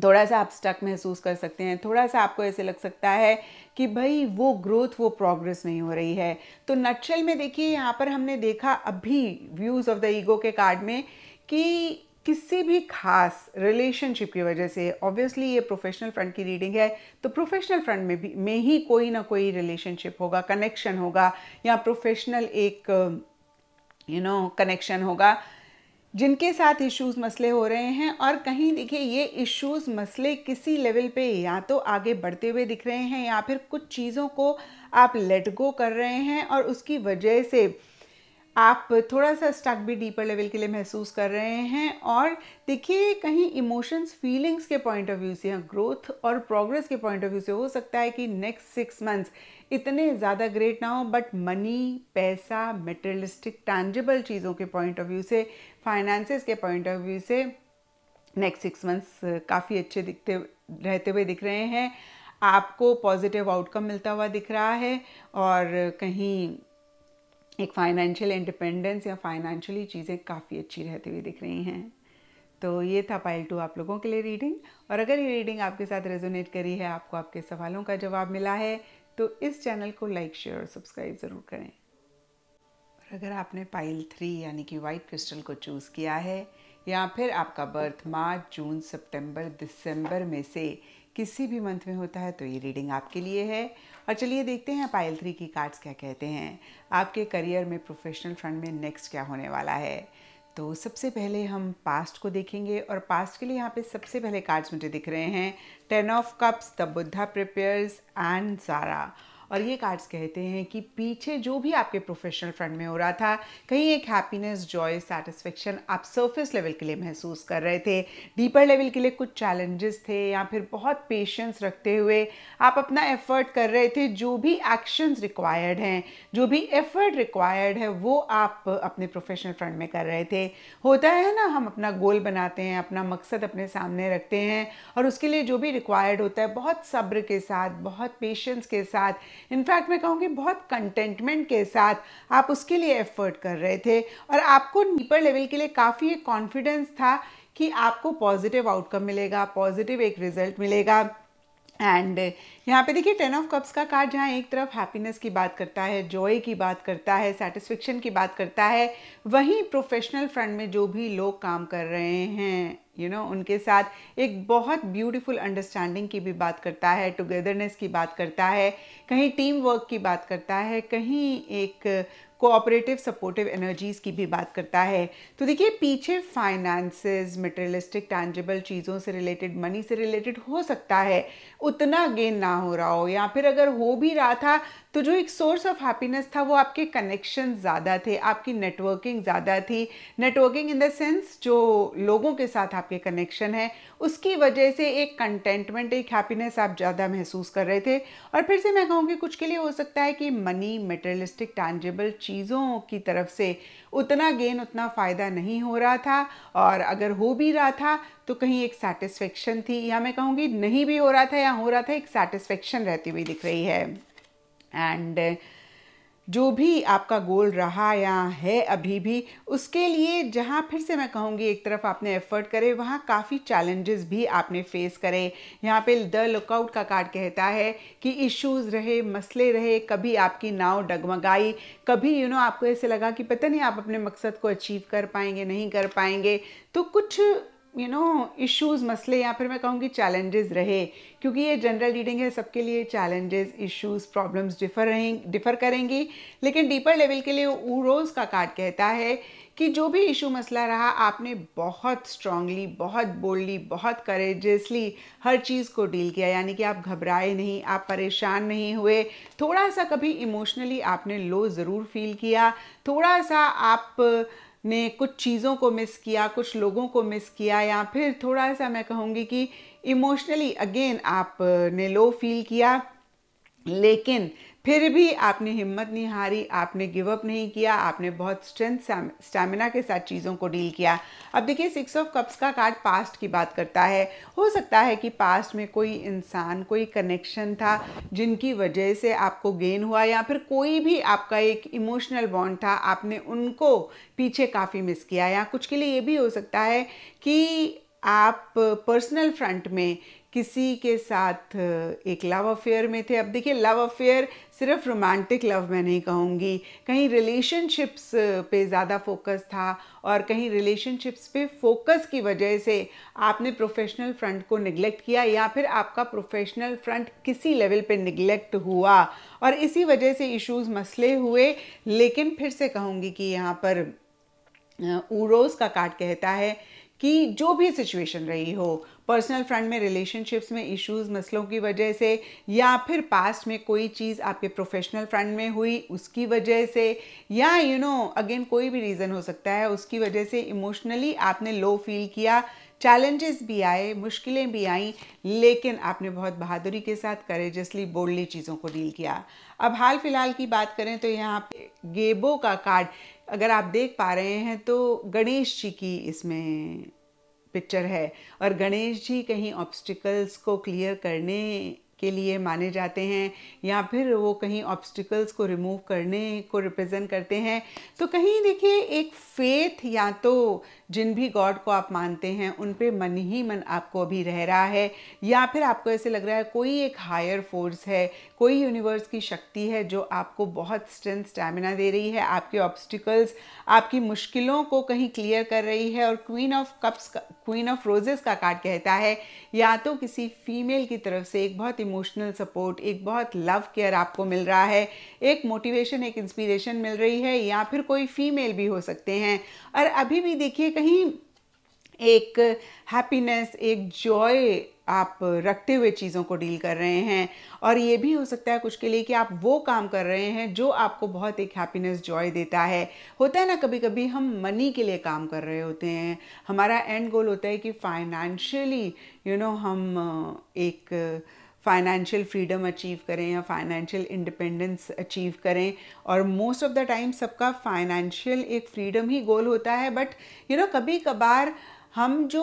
थोड़ा सा आप स्टक महसूस कर सकते हैं थोड़ा सा आपको ऐसे लग सकता है कि भाई वो ग्रोथ वो प्रोग्रेस नहीं हो रही है तो नक्शल में देखिए यहाँ पर हमने देखा अभी व्यूज़ ऑफ द ईगो के कार्ड में कि किसी भी खास रिलेशनशिप की वजह से ऑब्वियसली ये प्रोफेशनल फ्रंट की रीडिंग है तो प्रोफेशनल फ्रंट में भी में ही कोई ना कोई रिलेशनशिप होगा कनेक्शन होगा या प्रोफेशनल एक यू नो कनेक्शन होगा जिनके साथ इश्यूज़ मसले हो रहे हैं और कहीं देखिए ये इश्यूज़ मसले किसी लेवल पे या तो आगे बढ़ते हुए दिख रहे हैं या फिर कुछ चीज़ों को आप लेट गो कर रहे हैं और उसकी वजह से आप थोड़ा सा स्टक भी डीपर लेवल के लिए महसूस कर रहे हैं और देखिए कहीं इमोशंस फीलिंग्स के पॉइंट ऑफ व्यू से या ग्रोथ और प्रोग्रेस के पॉइंट ऑफ व्यू से हो सकता है कि नेक्स्ट सिक्स मंथ्स इतने ज़्यादा ग्रेट ना हो बट मनी पैसा मेटेरियलिस्टिक टैंजेबल चीज़ों के पॉइंट ऑफ व्यू से फाइनेंसेस के पॉइंट ऑफ व्यू से नेक्स्ट सिक्स मंथ्स काफ़ी अच्छे दिखते रहते हुए दिख रहे हैं आपको पॉजिटिव आउटकम मिलता हुआ दिख रहा है और कहीं एक फाइनेंशियल इंडिपेंडेंस या फाइनेंशियली चीज़ें काफ़ी अच्छी रहती हुई दिख रही हैं तो ये था पाइल टू आप लोगों के लिए रीडिंग और अगर ये रीडिंग आपके साथ रेजोनेट करी है आपको आपके सवालों का जवाब मिला है तो इस चैनल को लाइक शेयर और सब्सक्राइब ज़रूर करें और अगर आपने पाइल थ्री यानी कि वाइट क्रिस्टल को चूज़ किया है या फिर आपका बर्थ मार्च जून सितंबर दिसंबर में से किसी भी मंथ में होता है तो ये रीडिंग आपके लिए है और चलिए देखते हैं पाइल थ्री की कार्ड्स क्या कहते हैं आपके करियर में प्रोफेशनल फ्रंट में नेक्स्ट क्या होने वाला है तो सबसे पहले हम पास्ट को देखेंगे और पास्ट के लिए यहाँ पे सबसे पहले कार्ड्स मुझे दिख रहे हैं ten of cups the Buddha prepares and सारा और ये कार्ड्स कहते हैं कि पीछे जो भी आपके प्रोफेशनल फ्रंट में हो रहा था कहीं एक हैप्पीनेस जॉय सेटिस्फेक्शन आप सरफेस लेवल के लिए महसूस कर रहे थे डीपर लेवल के लिए कुछ चैलेंजेस थे या फिर बहुत पेशेंस रखते हुए आप अपना एफर्ट कर रहे थे जो भी एक्शंस रिक्वायर्ड हैं जो भी एफर्ट रिक्वायर्ड है वो आप अपने प्रोफेशनल फ्रंट में कर रहे थे होता है ना हम अपना गोल बनाते हैं अपना मकसद अपने सामने रखते हैं और उसके लिए जो भी रिक्वायर्ड होता है बहुत सब्र के साथ बहुत पेशेंस के साथ इनफैक्ट मैं कहूँगी बहुत कंटेंटमेंट के साथ आप उसके लिए एफर्ट कर रहे थे और आपको डीपर लेवल के लिए काफ़ी एक कॉन्फिडेंस था कि आपको पॉजिटिव आउटकम मिलेगा पॉजिटिव एक रिजल्ट मिलेगा एंड uh, यहाँ पे देखिए टेन ऑफ कप्स का कार्ड जहाँ एक तरफ हैप्पीनेस की बात करता है जॉय की बात करता है सेटिस्फेक्शन की बात करता है वहीं प्रोफेशनल फ्रंट में जो भी लोग काम कर रहे हैं यू you नो know, उनके साथ एक बहुत ब्यूटीफुल अंडरस्टैंडिंग की भी बात करता है टुगेदरनेस की बात करता है कहीं टीम वर्क की बात करता है कहीं एक कोऑपरेटिव सपोर्टिव एनर्जीज़ की भी बात करता है तो देखिए पीछे फाइनेंसेस मटेरियलिस्टिक टैंजेबल चीज़ों से रिलेटेड मनी से रिलेटेड हो सकता है उतना गेन ना हो रहा हो या फिर अगर हो भी रहा था तो जो एक सोर्स ऑफ हैप्पीनेस था वो आपके कनेक्शन ज़्यादा थे आपकी नेटवर्किंग ज़्यादा थी नेटवर्किंग इन द सेंस जो लोगों के साथ आपके कनेक्शन है उसकी वजह से एक कंटेंटमेंट एक हैप्पीनेस आप ज़्यादा महसूस कर रहे थे और फिर से मैं कहूँगी कुछ के लिए हो सकता है कि मनी मेटेरलिस्टिक टैंजेबल चीज़ों की तरफ से उतना गेन उतना फ़ायदा नहीं हो रहा था और अगर हो भी रहा था तो कहीं एक सेटिस्फेक्शन थी या मैं कहूँगी नहीं भी हो रहा था या हो रहा था एक सेटिस्फेक्शन रहती हुई दिख रही है एंड uh, जो भी आपका गोल रहा या है अभी भी उसके लिए जहाँ फिर से मैं कहूँगी एक तरफ आपने एफर्ट करे वहाँ काफ़ी चैलेंजेस भी आपने फेस करे यहाँ पे द लुकआउट का कार्ड कहता है कि इश्यूज रहे मसले रहे कभी आपकी नाव डगमगाई कभी यू you नो know, आपको ऐसे लगा कि पता नहीं आप अपने मकसद को अचीव कर पाएंगे नहीं कर पाएंगे तो कुछ यू नो इश्यूज मसले या फिर मैं कहूँगी चैलेंजेस रहे क्योंकि ये जनरल रीडिंग है सबके लिए चैलेंजेस इश्यूज प्रॉब्लम्स डिफर रहें डिफर करेंगी लेकिन डीपर लेवल के लिए ऊरोज का कार्ड कहता है कि जो भी इशू मसला रहा आपने बहुत स्ट्रांगली बहुत बोल्डली बहुत करेजसली हर चीज़ को डील किया यानी कि आप घबराए नहीं आप परेशान नहीं हुए थोड़ा सा कभी इमोशनली आपने लो ज़रूर फील किया थोड़ा सा आप ने कुछ चीज़ों को मिस किया कुछ लोगों को मिस किया या फिर थोड़ा सा मैं कहूँगी कि इमोशनली अगेन आपने लो फील किया लेकिन फिर भी आपने हिम्मत नहीं हारी आपने गिव अप नहीं किया आपने बहुत स्ट्रेंथ स्टैमिना के साथ चीज़ों को डील किया अब देखिए सिक्स ऑफ कप्स का कार्ड पास्ट की बात करता है हो सकता है कि पास्ट में कोई इंसान कोई कनेक्शन था जिनकी वजह से आपको गेन हुआ या फिर कोई भी आपका एक इमोशनल बॉन्ड था आपने उनको पीछे काफ़ी मिस किया या कुछ के लिए ये भी हो सकता है कि आप पर्सनल फ्रंट में किसी के साथ एक लव अफेयर में थे अब देखिए लव अफेयर सिर्फ रोमांटिक लव मैं नहीं कहूँगी कहीं रिलेशनशिप्स पे ज़्यादा फोकस था और कहीं रिलेशनशिप्स पे फोकस की वजह से आपने प्रोफेशनल फ्रंट को निगलेक्ट किया या फिर आपका प्रोफेशनल फ्रंट किसी लेवल पे निगलेक्ट हुआ और इसी वजह से इश्यूज मसले हुए लेकिन फिर से कहूँगी कि यहाँ पर ऊरोज का कार्ड कहता है कि जो भी सिचुएशन रही हो पर्सनल फ्रंट में रिलेशनशिप्स में इश्यूज मसलों की वजह से या फिर पास्ट में कोई चीज़ आपके प्रोफेशनल फ्रंट में हुई उसकी वजह से या यू नो अगेन कोई भी रीज़न हो सकता है उसकी वजह से इमोशनली आपने लो फील किया चैलेंजेस भी आए मुश्किलें भी आईं लेकिन आपने बहुत बहादुरी के साथ करेजसली बोल्डली चीज़ों को डील किया अब हाल फिलहाल की बात करें तो यहाँ पे गेबो का कार्ड अगर आप देख पा रहे हैं तो गणेश जी की इसमें पिक्चर है और गणेश जी कहीं ऑब्स्टिकल्स को क्लियर करने के लिए माने जाते हैं या फिर वो कहीं ऑब्स्टिकल्स को रिमूव करने को रिप्रेजेंट करते हैं तो कहीं देखिए एक फेथ या तो जिन भी गॉड को आप मानते हैं उन पे मन ही मन आपको अभी रह रहा है या फिर आपको ऐसे लग रहा है कोई एक हायर फोर्स है कोई यूनिवर्स की शक्ति है जो आपको बहुत स्ट्रेंथ स्टैमिना दे रही है आपके ऑब्स्टिकल्स आपकी मुश्किलों को कहीं क्लियर कर रही है और queen of cups queen of roses का कार्ड कहता है या तो किसी फीमेल की तरफ से एक बहुत इमोशनल सपोर्ट एक बहुत लव केयर आपको मिल रहा है एक मोटिवेशन एक इंस्पिरेशन मिल रही है या फिर कोई फीमेल भी हो सकते हैं और अभी भी देखिए कहीं एक हैप्पीनेस एक जॉय आप रखते हुए चीज़ों को डील कर रहे हैं और ये भी हो सकता है कुछ के लिए कि आप वो काम कर रहे हैं जो आपको बहुत एक हैप्पीनेस जॉय देता है होता है ना कभी कभी हम मनी के लिए काम कर रहे होते हैं हमारा एंड गोल होता है कि फाइनेंशियली यू नो हम एक फाइनेंशियल फ्रीडम अचीव करें या फाइनेंशियल इंडिपेंडेंस अचीव करें और मोस्ट ऑफ द टाइम सबका फाइनेंशियल एक फ्रीडम ही गोल होता है बट यू नो कभी कभार हम जो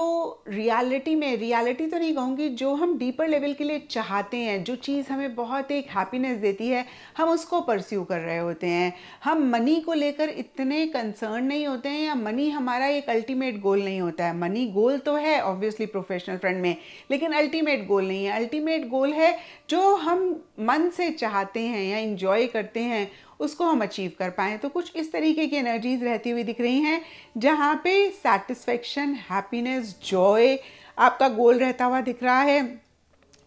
रियलिटी में रियलिटी तो नहीं कहूँगी जो हम डीपर लेवल के लिए चाहते हैं जो चीज़ हमें बहुत एक हैप्पीनेस देती है हम उसको परस्यू कर रहे होते हैं हम मनी को लेकर इतने कंसर्न नहीं होते हैं या मनी हमारा एक अल्टीमेट गोल नहीं होता है मनी गोल तो है ऑब्वियसली प्रोफेशनल फ्रेंड में लेकिन अल्टीमेट गोल नहीं है अल्टीमेट गोल है जो हम मन से चाहते हैं या इंजॉय करते हैं उसको हम अचीव कर पाएँ तो कुछ इस तरीके की एनर्जीज रहती हुई दिख रही हैं जहाँ पे सेटिस्फेक्शन हैप्पीनेस जॉय आपका गोल रहता हुआ दिख रहा है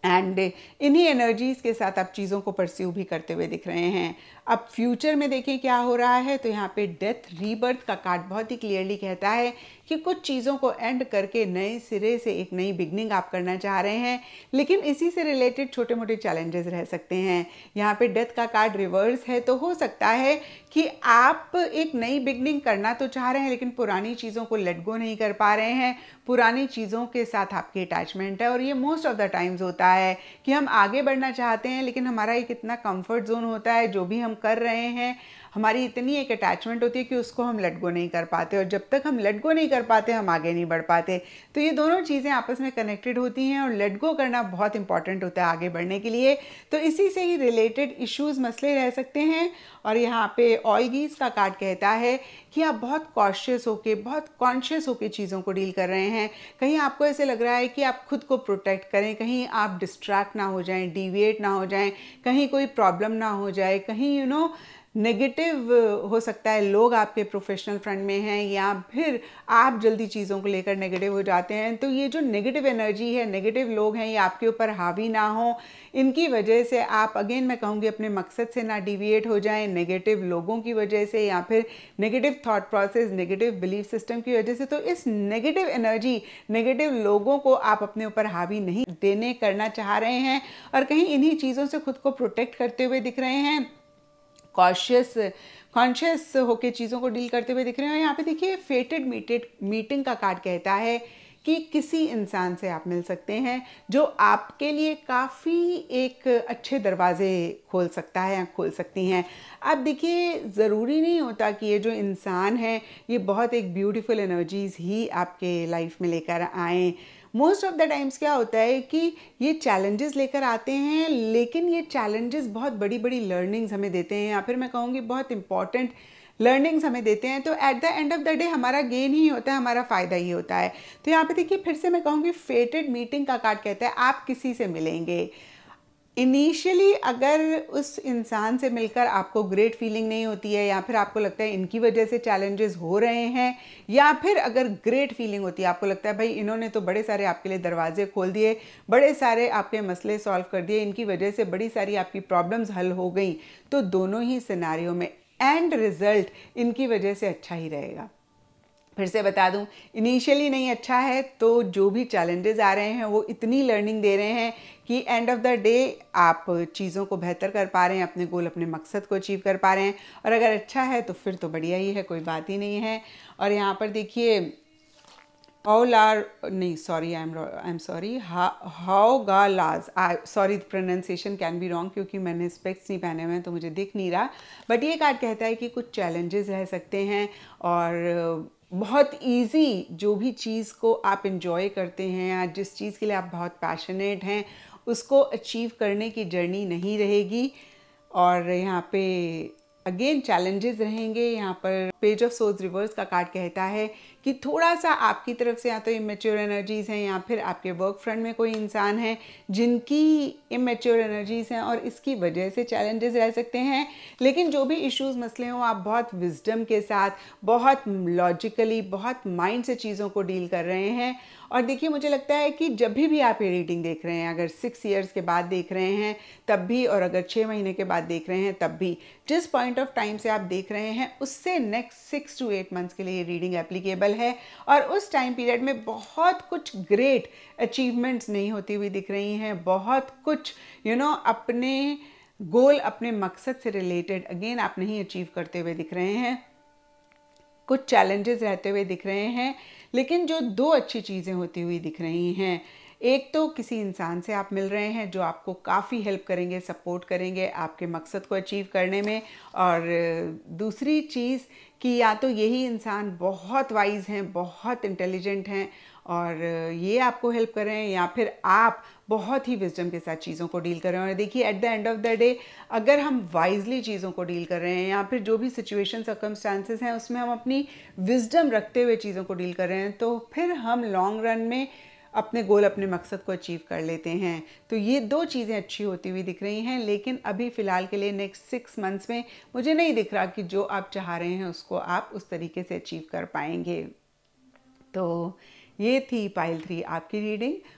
एंड इन्हीं एनर्जीज़ के साथ आप चीज़ों को परस्यू भी करते हुए दिख रहे हैं अब फ्यूचर में देखें क्या हो रहा है तो यहाँ पे डेथ रीबर्थ का कार्ड बहुत ही क्लियरली कहता है कि कुछ चीज़ों को एंड करके नए सिरे से एक नई बिगनिंग आप करना चाह रहे हैं लेकिन इसी से रिलेटेड छोटे मोटे चैलेंजेस रह सकते हैं यहाँ पे डेथ का कार्ड रिवर्स है तो हो सकता है कि आप एक नई बिगनिंग करना तो चाह रहे हैं लेकिन पुरानी चीज़ों को लेट गो नहीं कर पा रहे हैं पुरानी चीज़ों के साथ आपकी अटैचमेंट है और ये मोस्ट ऑफ द टाइम्स होता है कि हम आगे बढ़ना चाहते हैं लेकिन हमारा एक इतना कंफर्ट जोन होता है जो भी हम कर रहे हैं हमारी इतनी एक अटैचमेंट होती है कि उसको हम लेट गो नहीं कर पाते और जब तक हम लेट गो नहीं कर पाते हम आगे नहीं बढ़ पाते तो ये दोनों चीज़ें आपस में कनेक्टेड होती हैं और लेट गो करना बहुत इंपॉर्टेंट होता है आगे बढ़ने के लिए तो इसी से ही रिलेटेड इश्यूज़ मसले रह सकते हैं और यहाँ पे ऑयगीज का कार्ड कहता है कि आप बहुत कॉशियस होके बहुत कॉन्शियस होके चीज़ों को डील कर रहे हैं कहीं आपको ऐसे लग रहा है कि आप खुद को प्रोटेक्ट करें कहीं आप डिस्ट्रैक्ट ना हो जाएं डिविएट ना हो जाएं कहीं कोई प्रॉब्लम ना हो जाए कहीं you you know know, negative uh, हो सकता है लोग आपके प्रोफेशनल फ्रंट में हैं या फिर आप जल्दी चीज़ों को लेकर नेगेटिव हो जाते हैं तो ये जो नेगेटिव एनर्जी है नेगेटिव लोग हैं ये आपके ऊपर हावी ना हो इनकी वजह से आप अगेन मैं कहूँगी अपने मकसद से ना डिविएट हो जाएं नेगेटिव लोगों की वजह से या फिर negative thought process negative belief system की वजह से तो इस नेगेटिव एनर्जी नेगेटिव लोगों को आप अपने ऊपर हावी नहीं देने करना चाह रहे हैं और कहीं इन्हीं चीज़ों से खुद को प्रोटेक्ट करते हुए दिख रहे हैं कॉशियस कॉन्शियस होकर चीज़ों को डील करते हुए दिख रहे हैं यहाँ पे देखिए फेटेड मीटेड मीटिंग का कार्ड कहता है कि किसी इंसान से आप मिल सकते हैं जो आपके लिए काफ़ी एक अच्छे दरवाजे खोल सकता है या खोल सकती हैं अब देखिए ज़रूरी नहीं होता कि ये जो इंसान है ये बहुत एक ब्यूटीफुल एनर्जीज़ ही आपके लाइफ में लेकर आएँ मोस्ट ऑफ द टाइम्स क्या होता है कि ये चैलेंजेस लेकर आते हैं लेकिन ये चैलेंजेस बहुत बड़ी बड़ी लर्निंग्स हमें देते हैं या फिर मैं कहूँगी बहुत इंपॉर्टेंट लर्निंग्स हमें देते हैं तो at the end of the day हमारा गेन ही होता है हमारा फ़ायदा ही होता है तो यहाँ पे देखिए फिर से मैं कहूँगी फेटेड मीटिंग का कार्ड कहता है आप किसी से मिलेंगे इनिशियली अगर उस इंसान से मिलकर आपको ग्रेट फीलिंग नहीं होती है या फिर आपको लगता है इनकी वजह से चैलेंजेस हो रहे हैं या फिर अगर ग्रेट फीलिंग होती है आपको लगता है भाई इन्होंने तो बड़े सारे आपके लिए दरवाजे खोल दिए बड़े सारे आपके मसले सॉल्व कर दिए इनकी वजह से बड़ी सारी आपकी प्रॉब्लम्स हल हो गई तो दोनों ही सिनारियों में एंड रिज़ल्ट इनकी वजह से अच्छा ही रहेगा फिर से बता दूं इनिशियली नहीं अच्छा है तो जो भी चैलेंजेस आ रहे हैं वो इतनी लर्निंग दे रहे हैं कि एंड ऑफ द डे आप चीज़ों को बेहतर कर पा रहे हैं अपने गोल अपने मकसद को अचीव कर पा रहे हैं और अगर अच्छा है तो फिर तो बढ़िया ही है कोई बात ही नहीं है और यहाँ पर देखिए ऑल आर नहीं sorry I am I am sorry Hagalaz sorry pronunciation can be wrong क्योंकि मैंने स्पेक्स नहीं पहने हुए हैं तो मुझे दिख नहीं रहा बट ये कार्ड कहता है कि कुछ चैलेंजेस रह सकते हैं और बहुत इजी जो भी चीज़ को आप इन्जॉय करते हैं या जिस चीज़ के लिए आप बहुत पैशनेट हैं उसको अचीव करने की जर्नी नहीं रहेगी और यहाँ पे अगेन चैलेंजेस रहेंगे यहाँ पर पेज ऑफ सोर्स रिवर्स का कार्ड कहता है कि थोड़ा सा आपकी तरफ से या तो इमेच्योर एनर्जीज़ हैं या फिर आपके वर्क फ्रंट में कोई इंसान है जिनकी इमेच्योर एनर्जीज़ हैं और इसकी वजह से चैलेंजेस रह सकते हैं लेकिन जो भी इश्यूज़ मसले हों आप बहुत विजडम के साथ बहुत लॉजिकली बहुत माइंड से चीज़ों को डील कर रहे हैं और देखिए मुझे लगता है कि जब भी भी आप ये रीडिंग देख रहे हैं अगर सिक्स ईयर्स के बाद देख रहे हैं तब भी और अगर छः महीने के बाद देख रहे हैं तब भी जिस पॉइंट ऑफ टाइम से आप देख रहे हैं उससे next six to eight months के लिए ये रीडिंग एप्लीकेबल है और उस टाइम पीरियड में बहुत कुछ ग्रेट अचीवमेंट्स नहीं होती हुई दिख रही हैं बहुत कुछ यू you नो know, अपने गोल अपने मकसद से रिलेटेड अगेन आप नहीं अचीव करते हुए दिख रहे हैं कुछ चैलेंजेस रहते हुए दिख रहे हैं लेकिन जो दो अच्छी चीज़ें होती हुई दिख रही हैं एक तो किसी इंसान से आप मिल रहे हैं जो आपको काफ़ी हेल्प करेंगे सपोर्ट करेंगे आपके मकसद को अचीव करने में और दूसरी चीज़ कि या तो यही इंसान बहुत वाइज हैं बहुत इंटेलिजेंट हैं और ये आपको हेल्प कर रहे हैं या फिर आप बहुत ही विजडम के साथ चीज़ों को डील कर रहे हैं और देखिए at the end of the day अगर हम वाइजली चीज़ों को डील कर रहे हैं या फिर जो भी सिचुएशन सर्कमस्टांसेस हैं उसमें हम अपनी विजडम रखते हुए चीज़ों को डील कर रहे हैं तो फिर हम लॉन्ग रन में अपने गोल अपने मकसद को अचीव कर लेते हैं तो ये दो चीज़ें अच्छी होती हुई दिख रही हैं लेकिन अभी फ़िलहाल के लिए नेक्स्ट सिक्स मंथ्स में मुझे नहीं दिख रहा कि जो आप चाह रहे हैं उसको आप उस तरीके से अचीव कर पाएंगे तो ये थी पाइल थ्री आपकी रीडिंग